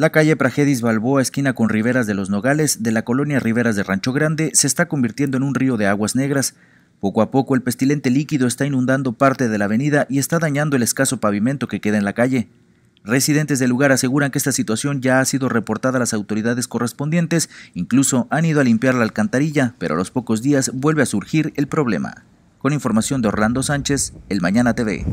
La calle Pragedis Balboa, esquina con Riberas de los Nogales, de la colonia Riberas de Rancho Grande, se está convirtiendo en un río de aguas negras. Poco a poco el pestilente líquido está inundando parte de la avenida y está dañando el escaso pavimento que queda en la calle. Residentes del lugar aseguran que esta situación ya ha sido reportada a las autoridades correspondientes, incluso han ido a limpiar la alcantarilla, pero a los pocos días vuelve a surgir el problema. Con información de Orlando Sánchez, El Mañana TV.